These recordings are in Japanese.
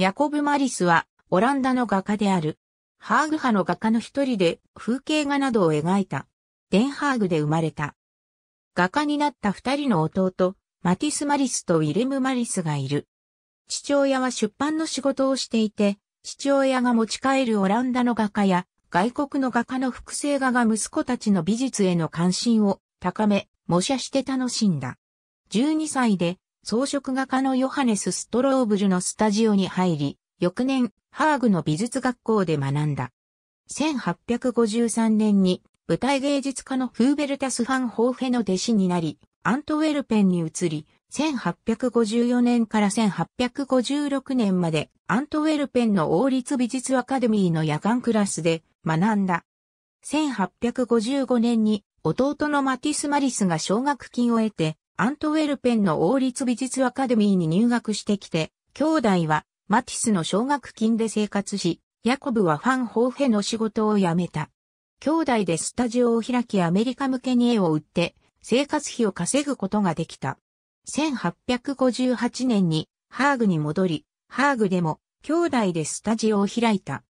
ヤコブ・マリスは、オランダの画家である。ハーグ派の画家の一人で、風景画などを描いた。デンハーグで生まれた。画家になった二人の弟、マティス・マリスとウィレム・マリスがいる。父親は出版の仕事をしていて、父親が持ち帰るオランダの画家や、外国の画家の複製画が息子たちの美術への関心を高め、模写して楽しんだ。12歳で装飾画家のヨハネス・ストローブルのスタジオに入り、翌年、ハーグの美術学校で学んだ。1853年に舞台芸術家のフーベルタス・ファン・ホーフェの弟子になり、アントウェルペンに移り、1854年から1856年までアントウェルペンの王立美術アカデミーの夜間クラスで学んだ。1855年に弟のマティス・マリスが奨学金を得てアントウェルペンの王立美術アカデミーに入学してきて、兄弟はマティスの奨学金で生活し、ヤコブはファン・ホーフェの仕事を辞めた。兄弟でスタジオを開きアメリカ向けに絵を売って、生活費を稼ぐことができた。1858年にハーグに戻り、ハーグでも兄弟でスタジオを開いた。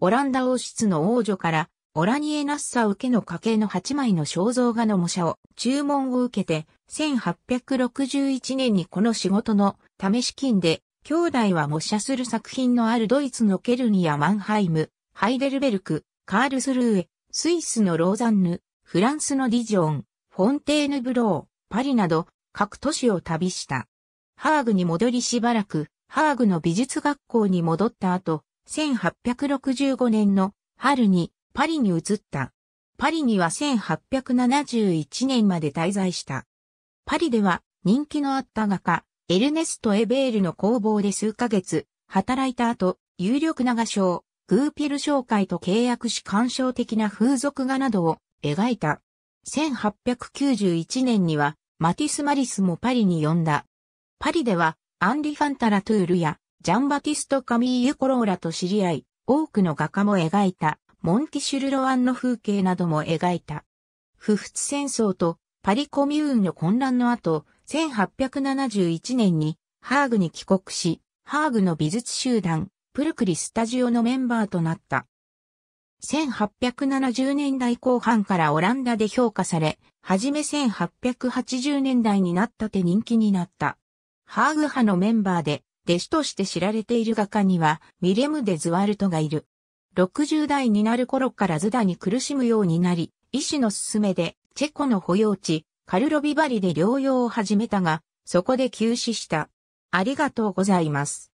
オランダ王室の王女からオラニエ・ナッサ受けの家系の8枚の肖像画の模写を注文を受けて、1861年にこの仕事のため資金で、兄弟は模写する作品のあるドイツのケルニやマンハイム、ハイデルベルク、カールスルーエ、スイスのローザンヌ、フランスのディジョン、フォンテーヌブロー、パリなど各都市を旅した。ハーグに戻りしばらく、ハーグの美術学校に戻った後、1865年の春にパリに移った。パリには1871年まで滞在した。パリでは人気のあった画家、エルネスト・エベールの工房で数ヶ月、働いた後、有力な画商、グーピル商会と契約し感傷的な風俗画などを描いた。1891年には、マティス・マリスもパリに呼んだ。パリでは、アンリ・ファンタラ・トゥールや、ジャンバティスト・カミーユ・コローラと知り合い、多くの画家も描いた。モンティシュルロアンの風景なども描いた。不仏戦争とパリコミューンの混乱の後、1871年にハーグに帰国し、ハーグの美術集団、プルクリスタジオのメンバーとなった。1870年代後半からオランダで評価され、はじめ1880年代になったて人気になった。ハーグ派のメンバーで、弟子として知られている画家には、ミレム・デ・ズワルトがいる。60代になる頃からズダに苦しむようになり、医師の勧めで、チェコの保養地、カルロビバリで療養を始めたが、そこで急死した。ありがとうございます。